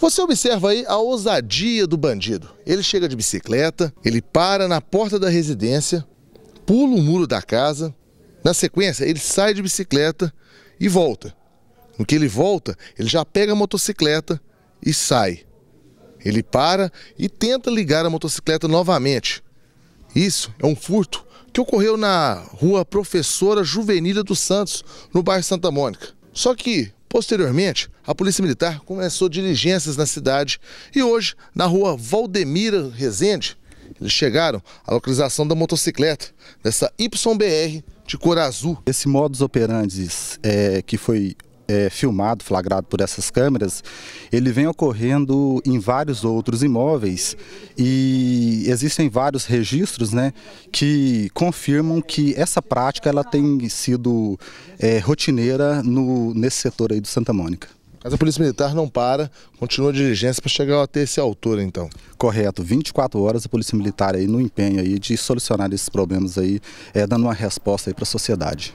Você observa aí a ousadia do bandido. Ele chega de bicicleta, ele para na porta da residência, pula o muro da casa. Na sequência, ele sai de bicicleta e volta. No que ele volta, ele já pega a motocicleta e sai. Ele para e tenta ligar a motocicleta novamente. Isso é um furto que ocorreu na rua Professora Juvenilha dos Santos, no bairro Santa Mônica. Só que, Posteriormente, a Polícia Militar começou diligências na cidade e hoje, na rua Valdemira Rezende, eles chegaram à localização da motocicleta, dessa YBR de cor azul. Esse modus operandi é, que foi é, filmado, flagrado por essas câmeras, ele vem ocorrendo em vários outros imóveis e existem vários registros né, que confirmam que essa prática ela tem sido é, rotineira no, nesse setor aí do Santa Mônica. Mas a Polícia Militar não para, continua a diligência para chegar até esse autor, então. Correto, 24 horas a Polícia Militar aí no empenho aí de solucionar esses problemas aí, é, dando uma resposta aí para a sociedade.